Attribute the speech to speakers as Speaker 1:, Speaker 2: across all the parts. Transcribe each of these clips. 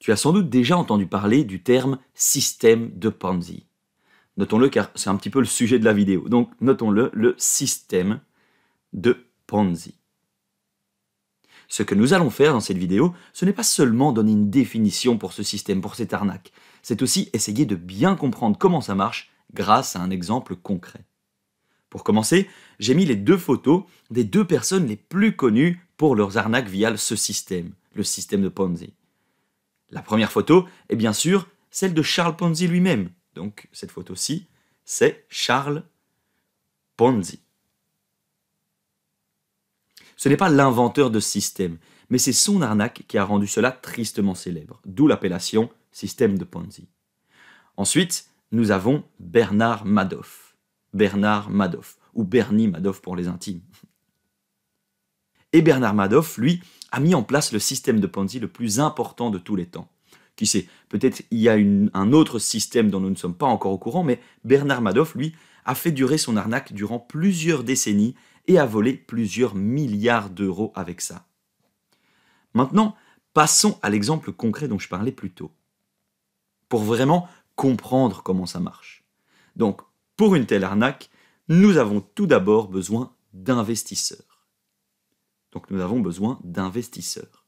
Speaker 1: Tu as sans doute déjà entendu parler du terme système de Ponzi. Notons-le car c'est un petit peu le sujet de la vidéo. Donc notons-le, le système de Ponzi. Ce que nous allons faire dans cette vidéo, ce n'est pas seulement donner une définition pour ce système, pour cette arnaque, c'est aussi essayer de bien comprendre comment ça marche grâce à un exemple concret. Pour commencer, j'ai mis les deux photos des deux personnes les plus connues pour leurs arnaques via ce système, le système de Ponzi. La première photo est bien sûr celle de Charles Ponzi lui-même. Donc cette photo-ci, c'est Charles Ponzi. Ce n'est pas l'inventeur de ce système, mais c'est son arnaque qui a rendu cela tristement célèbre, d'où l'appellation système de Ponzi. Ensuite, nous avons Bernard Madoff. Bernard Madoff, ou Bernie Madoff pour les intimes. Et Bernard Madoff, lui, a mis en place le système de Ponzi le plus important de tous les temps. Qui sait, peut-être il y a un autre système dont nous ne sommes pas encore au courant, mais Bernard Madoff, lui, a fait durer son arnaque durant plusieurs décennies et a volé plusieurs milliards d'euros avec ça. Maintenant, passons à l'exemple concret dont je parlais plus tôt, pour vraiment comprendre comment ça marche. Donc, pour une telle arnaque, nous avons tout d'abord besoin d'investisseurs. Donc nous avons besoin d'investisseurs.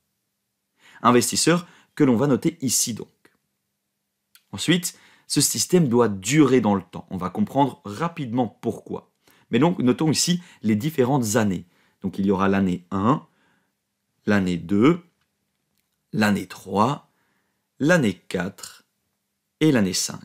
Speaker 1: Investisseurs que l'on va noter ici donc. Ensuite, ce système doit durer dans le temps. On va comprendre rapidement pourquoi. Mais donc, notons ici les différentes années. Donc, il y aura l'année 1, l'année 2, l'année 3, l'année 4 et l'année 5.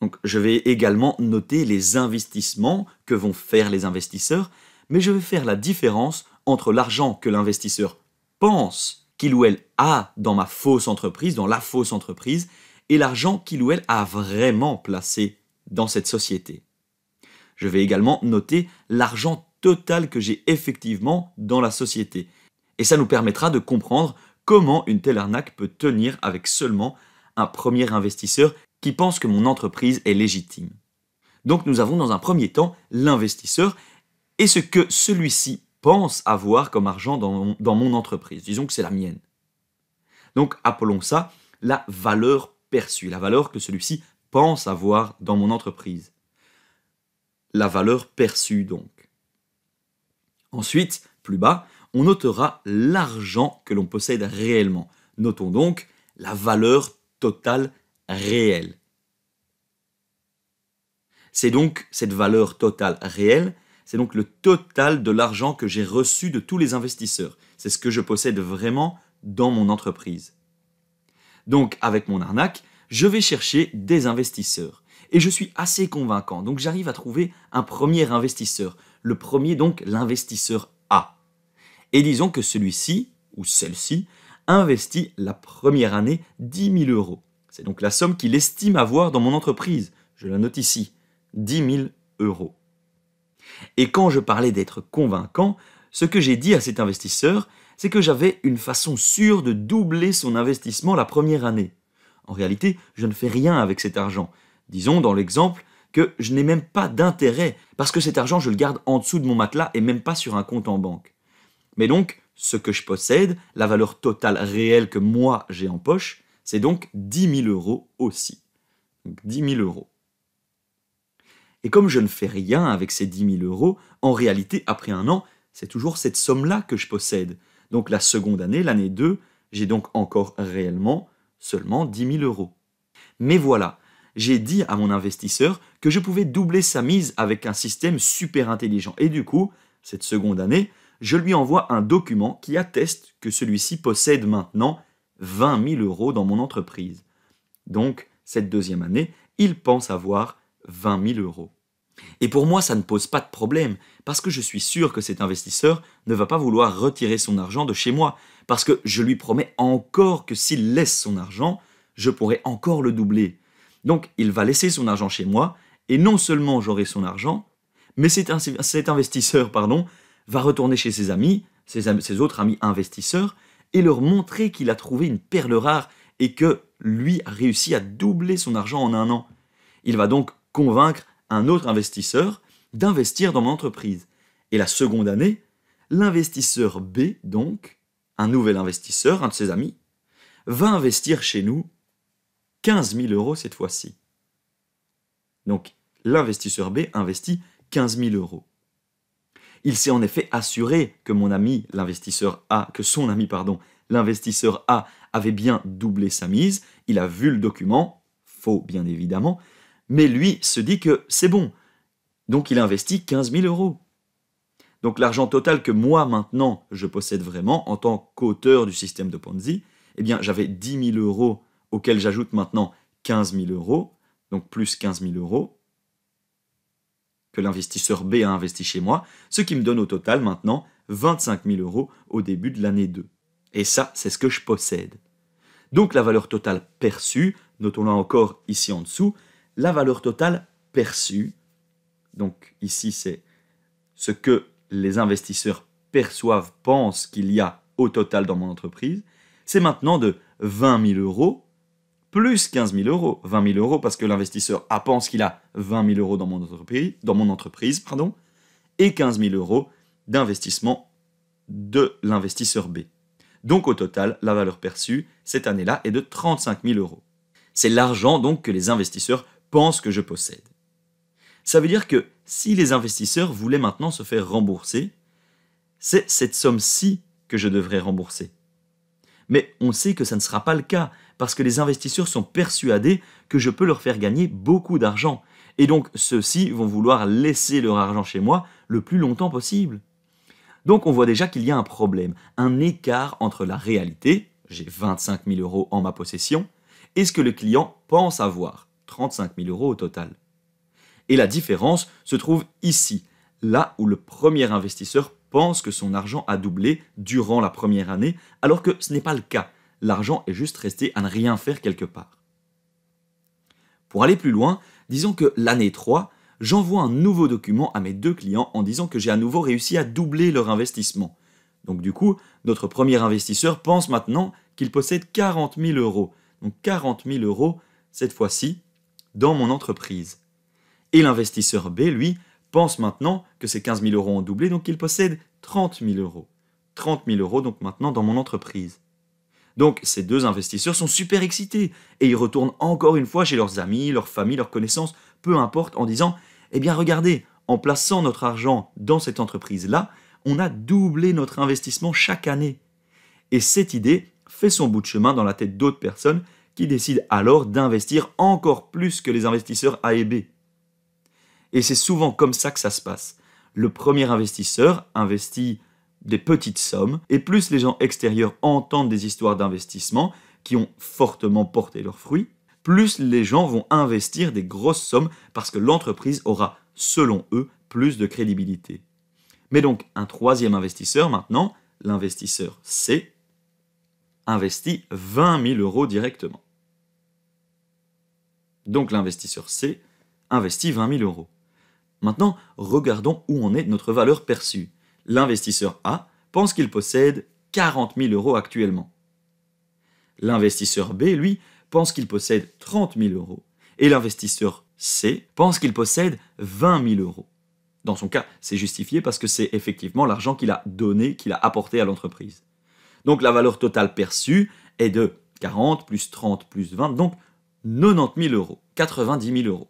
Speaker 1: Donc, je vais également noter les investissements que vont faire les investisseurs, mais je vais faire la différence entre l'argent que l'investisseur pense qu'il ou elle a dans ma fausse entreprise, dans la fausse entreprise, et l'argent qu'il ou elle a vraiment placé dans cette société. Je vais également noter l'argent total que j'ai effectivement dans la société. Et ça nous permettra de comprendre comment une telle arnaque peut tenir avec seulement un premier investisseur qui pense que mon entreprise est légitime. Donc nous avons dans un premier temps l'investisseur et ce que celui-ci pense avoir comme argent dans, mon entreprise. Disons que c'est la mienne. Donc appelons ça la valeur perçue, la valeur que celui-ci pense avoir dans mon entreprise. La valeur perçue donc. Ensuite, plus bas, on notera l'argent que l'on possède réellement. Notons donc la valeur totale réelle. C'est donc cette valeur totale réelle c'est donc le total de l'argent que j'ai reçu de tous les investisseurs. C'est ce que je possède vraiment dans mon entreprise. Donc, avec mon arnaque, je vais chercher des investisseurs. Et je suis assez convaincant, donc j'arrive à trouver un premier investisseur. Le premier, donc, l'investisseur A. Et disons que celui-ci, ou celle-ci, investit la première année 10 000 euros. C'est donc la somme qu'il estime avoir dans mon entreprise. Je la note ici, 10 000 euros. Et quand je parlais d'être convaincant, ce que j'ai dit à cet investisseur, c'est que j'avais une façon sûre de doubler son investissement la première année. En réalité, je ne fais rien avec cet argent. Disons dans l'exemple que je n'ai même pas d'intérêt, parce que cet argent, je le garde en dessous de mon matelas et même pas sur un compte en banque. Mais donc, ce que je possède, la valeur totale réelle que moi j'ai en poche, c'est donc 10 000 euros aussi. Donc 10 000 euros. Et comme je ne fais rien avec ces 10 000 euros, en réalité, après un an, c'est toujours cette somme-là que je possède. Donc la seconde année, l'année 2, j'ai donc encore réellement seulement 10 000 euros. Mais voilà, j'ai dit à mon investisseur que je pouvais doubler sa mise avec un système super intelligent. Et du coup, cette seconde année, je lui envoie un document qui atteste que celui-ci possède maintenant 20 000 euros dans mon entreprise. Donc, cette deuxième année, il pense avoir 20 000 euros. Et pour moi, ça ne pose pas de problème, parce que je suis sûr que cet investisseur ne va pas vouloir retirer son argent de chez moi, parce que je lui promets encore que s'il laisse son argent, je pourrai encore le doubler. Donc il va laisser son argent chez moi, et non seulement j'aurai son argent, mais cet, investisseur pardon, va retourner chez ses amis, ses, ses autres amis investisseurs, et leur montrer qu'il a trouvé une perle rare et que lui a réussi à doubler son argent en un an. Il va donc convaincre un autre investisseur d'investir dans mon entreprise. Et la seconde année, l'investisseur B, donc, un nouvel investisseur, un de ses amis, va investir chez nous 15 000 euros cette fois-ci. Donc, l'investisseur B investit 15 000 euros. Il s'est en effet assuré que mon ami, l'investisseur A, que son ami, pardon, l'investisseur A avait bien doublé sa mise. Il a vu le document, faux bien évidemment, mais lui se dit que c'est bon. Donc il investit 15 000 euros. Donc l'argent total que moi maintenant je possède vraiment en tant qu'auteur du système de Ponzi, eh bien j'avais 10 000 euros auxquels j'ajoute maintenant 15 000 euros, donc plus 15 000 euros que l'investisseur B a investi chez moi, ce qui me donne au total maintenant 25 000 euros au début de l'année 2. Et ça, c'est ce que je possède. Donc la valeur totale perçue, notons-la encore ici en dessous, la valeur totale perçue. Donc ici, c'est ce que les investisseurs perçoivent, pensent qu'il y a au total dans mon entreprise. C'est maintenant de 20 000 euros plus 15 000 euros. 20 000 euros parce que l'investisseur A ah, pense qu'il a 20 000 euros dans mon entreprise, dans mon entreprise pardon, et 15 000 euros d'investissement de l'investisseur B. Donc au total, la valeur perçue cette année-là est de 35 000 euros. C'est l'argent donc que les investisseurs pense que je possède. Ça veut dire que si les investisseurs voulaient maintenant se faire rembourser, c'est cette somme-ci que je devrais rembourser. Mais on sait que ça ne sera pas le cas, parce que les investisseurs sont persuadés que je peux leur faire gagner beaucoup d'argent, et donc ceux-ci vont vouloir laisser leur argent chez moi le plus longtemps possible. Donc on voit déjà qu'il y a un problème, un écart entre la réalité, j'ai 25 000 euros en ma possession, et ce que le client pense avoir. 35 000 euros au total. Et la différence se trouve ici, là où le premier investisseur pense que son argent a doublé durant la première année, alors que ce n'est pas le cas. L'argent est juste resté à ne rien faire quelque part. Pour aller plus loin, disons que l'année 3, j'envoie un nouveau document à mes deux clients en disant que j'ai à nouveau réussi à doubler leur investissement. Donc du coup, notre premier investisseur pense maintenant qu'il possède 40 000 euros. Donc 40 000 euros, cette fois-ci, dans mon entreprise. Et l'investisseur B, lui, pense maintenant que ces 15 000 euros ont doublé, donc il possède 30 000 euros. 30 000 euros donc maintenant dans mon entreprise. Donc ces deux investisseurs sont super excités et ils retournent encore une fois chez leurs amis, leurs familles, leurs connaissances, peu importe, en disant Eh bien regardez, en plaçant notre argent dans cette entreprise-là, on a doublé notre investissement chaque année. Et cette idée fait son bout de chemin dans la tête d'autres personnes qui décide alors d'investir encore plus que les investisseurs A et B. Et c'est souvent comme ça que ça se passe. Le premier investisseur investit des petites sommes, et plus les gens extérieurs entendent des histoires d'investissement qui ont fortement porté leurs fruits, plus les gens vont investir des grosses sommes parce que l'entreprise aura, selon eux, plus de crédibilité. Mais donc un troisième investisseur maintenant, l'investisseur C, investit 20 000 euros directement. Donc l'investisseur C investit 20 000 euros. Maintenant, regardons où en est notre valeur perçue. L'investisseur A pense qu'il possède 40 000 euros actuellement. L'investisseur B, lui, pense qu'il possède 30 000 euros. Et l'investisseur C pense qu'il possède 20 000 euros. Dans son cas, c'est justifié parce que c'est effectivement l'argent qu'il a donné, qu'il a apporté à l'entreprise. Donc la valeur totale perçue est de 40 plus 30 plus 20, donc 90 000 euros, 90 000 euros.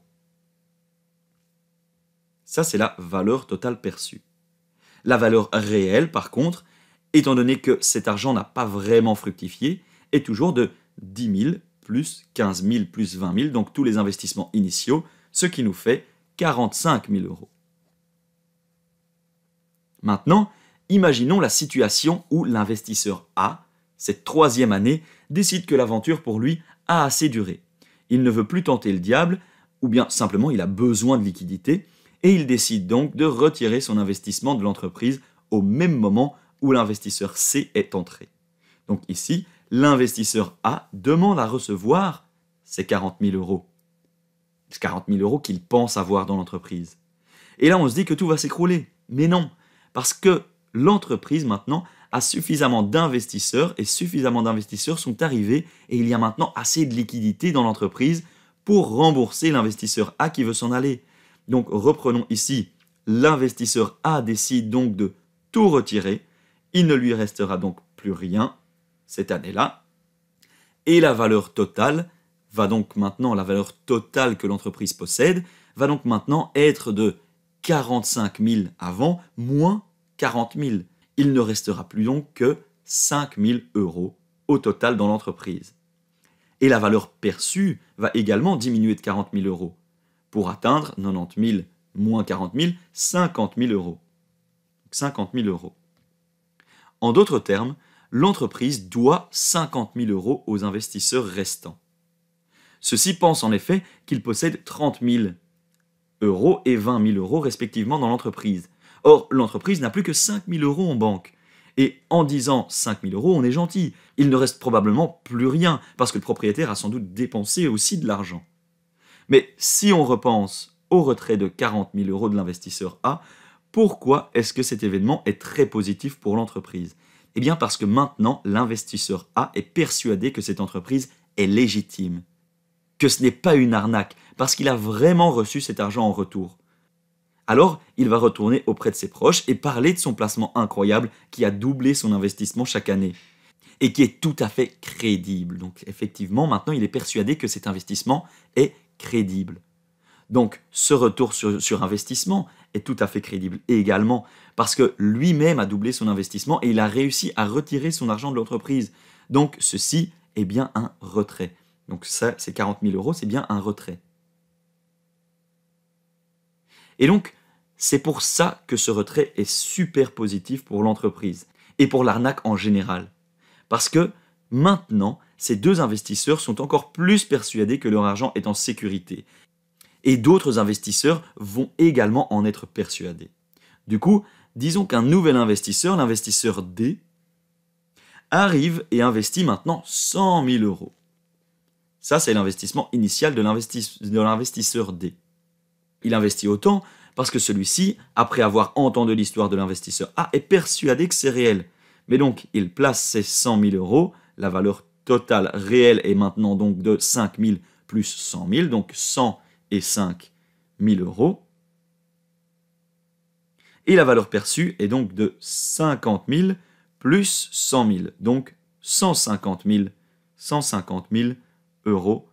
Speaker 1: Ça, c'est la valeur totale perçue. La valeur réelle, par contre, étant donné que cet argent n'a pas vraiment fructifié, est toujours de 10 000 plus 15 000 plus 20 000, donc tous les investissements initiaux, ce qui nous fait 45 000 euros. Maintenant, Imaginons la situation où l'investisseur A, cette troisième année, décide que l'aventure pour lui a assez duré. Il ne veut plus tenter le diable, ou bien simplement il a besoin de liquidité, et il décide donc de retirer son investissement de l'entreprise au même moment où l'investisseur C est entré. Donc ici, l'investisseur A demande à recevoir ses 40 000 euros. 40 000 euros qu'il pense avoir dans l'entreprise. Et là, on se dit que tout va s'écrouler. Mais non, parce que l'entreprise maintenant a suffisamment d'investisseurs et suffisamment d'investisseurs sont arrivés et il y a maintenant assez de liquidités dans l'entreprise pour rembourser l'investisseur A qui veut s'en aller. Donc reprenons ici, l'investisseur A décide donc de tout retirer, il ne lui restera donc plus rien cette année-là, et la valeur totale va donc maintenant, la valeur totale que l'entreprise possède, va donc maintenant être de 45 000 avant, moins 40 000. Il ne restera plus donc que 5 000 euros au total dans l'entreprise. Et la valeur perçue va également diminuer de 40 000 euros pour atteindre 90 000 moins 40 000, 50 000 euros. 50 000 euros. En d'autres termes, l'entreprise doit 50 000 euros aux investisseurs restants. Ceux-ci pensent en effet qu'ils possèdent 30 000 euros et 20 000 euros respectivement dans l'entreprise, Or, l'entreprise n'a plus que 000 euros en banque. Et en disant 000 euros, on est gentil. Il ne reste probablement plus rien, parce que le propriétaire a sans doute dépensé aussi de l'argent. Mais si on repense au retrait de 40 000 euros de l'investisseur A, pourquoi est-ce que cet événement est très positif pour l'entreprise Eh bien parce que maintenant, l'investisseur A est persuadé que cette entreprise est légitime, que ce n'est pas une arnaque, parce qu'il a vraiment reçu cet argent en retour alors il va retourner auprès de ses proches et parler de son placement incroyable qui a doublé son investissement chaque année et qui est tout à fait crédible. Donc effectivement, maintenant, il est persuadé que cet investissement est crédible. Donc ce retour sur, investissement est tout à fait crédible et également parce que lui-même a doublé son investissement et il a réussi à retirer son argent de l'entreprise. Donc ceci est bien un retrait. Donc ça, c'est 40 000 euros, c'est bien un retrait. Et donc, c'est pour ça que ce retrait est super positif pour l'entreprise et pour l'arnaque en général. Parce que maintenant, ces deux investisseurs sont encore plus persuadés que leur argent est en sécurité. Et d'autres investisseurs vont également en être persuadés. Du coup, disons qu'un nouvel investisseur, l'investisseur D, arrive et investit maintenant 100 000 euros. Ça, c'est l'investissement initial de l'investisseur D. Il investit autant parce que celui-ci, après avoir entendu l'histoire de l'investisseur A, est persuadé que c'est réel. Mais donc, il place ses 100 000 euros, la valeur totale réelle est maintenant donc de 5 000 plus 100 000, donc 100 et 5 000 euros. Et la valeur perçue est donc de 50 000 plus 100 000, donc 150 000, 150 000 euros.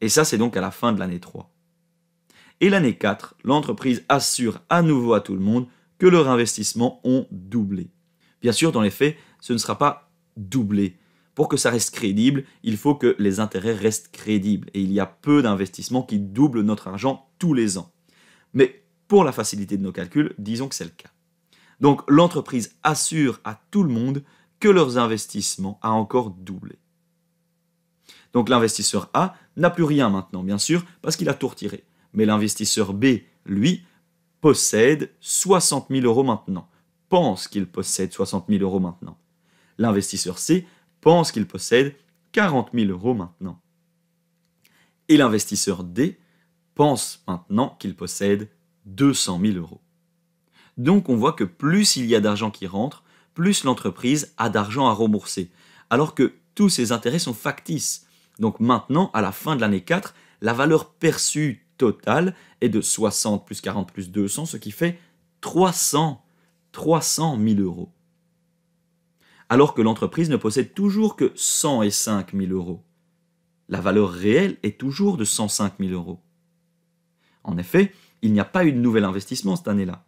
Speaker 1: Et ça, c'est donc à la fin de l'année 3. Et l'année 4, l'entreprise assure à nouveau à tout le monde que leurs investissements ont doublé. Bien sûr, dans les faits, ce ne sera pas doublé. Pour que ça reste crédible, il faut que les intérêts restent crédibles. Et il y a peu d'investissements qui doublent notre argent tous les ans. Mais pour la facilité de nos calculs, disons que c'est le cas. Donc l'entreprise assure à tout le monde que leurs investissements a encore doublé. Donc l'investisseur A n'a plus rien maintenant, bien sûr, parce qu'il a tout retiré mais l'investisseur B, lui, possède 60 000 euros maintenant, pense qu'il possède 60 000 euros maintenant. L'investisseur C pense qu'il possède 40 000 euros maintenant. Et l'investisseur D pense maintenant qu'il possède 200 000 euros. Donc on voit que plus il y a d'argent qui rentre, plus l'entreprise a d'argent à rembourser, alors que tous ces intérêts sont factices. Donc maintenant, à la fin de l'année 4, la valeur perçue total est de 60 plus 40 plus 200, ce qui fait 300, 300 000 euros. Alors que l'entreprise ne possède toujours que 105 000 euros. La valeur réelle est toujours de 105 000 euros. En effet, il n'y a pas eu de nouvel investissement cette année-là.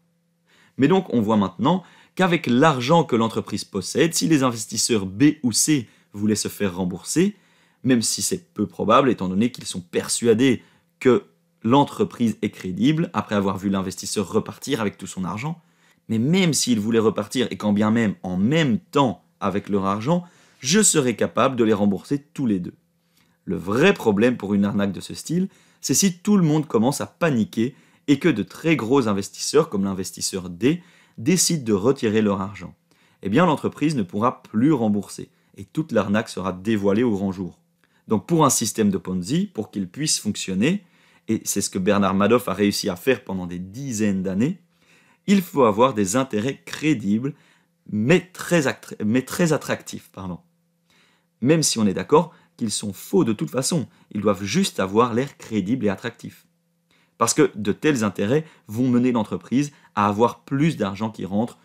Speaker 1: Mais donc on voit maintenant qu'avec l'argent que l'entreprise possède, si les investisseurs B ou C voulaient se faire rembourser, même si c'est peu probable étant donné qu'ils sont persuadés que l'entreprise est crédible, après avoir vu l'investisseur repartir avec tout son argent. Mais même s'il voulait repartir, et quand bien même en même temps avec leur argent, je serais capable de les rembourser tous les deux. Le vrai problème pour une arnaque de ce style, c'est si tout le monde commence à paniquer et que de très gros investisseurs, comme l'investisseur D, décident de retirer leur argent. Eh bien, l'entreprise ne pourra plus rembourser, et toute l'arnaque sera dévoilée au grand jour. Donc pour un système de Ponzi, pour qu'il puisse fonctionner, et c'est ce que Bernard Madoff a réussi à faire pendant des dizaines d'années, il faut avoir des intérêts crédibles, mais très, mais très attractifs. Même si on est d'accord qu'ils sont faux de toute façon, ils doivent juste avoir l'air crédibles et attractifs. Parce que de tels intérêts vont mener l'entreprise à avoir plus d'argent qui rentre,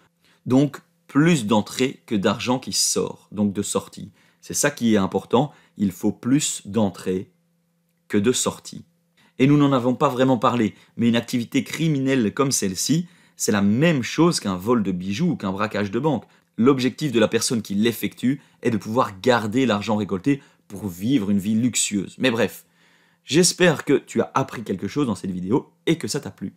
Speaker 1: donc plus d'entrées que d'argent qui sort, donc de sortie. C'est ça qui est important, il faut plus d'entrées que de sorties et nous n'en avons pas vraiment parlé, mais une activité criminelle comme celle-ci, c'est la même chose qu'un vol de bijoux ou qu'un braquage de banque. L'objectif de la personne qui l'effectue est de pouvoir garder l'argent récolté pour vivre une vie luxueuse. Mais bref, j'espère que tu as appris quelque chose dans cette vidéo et que ça t'a plu.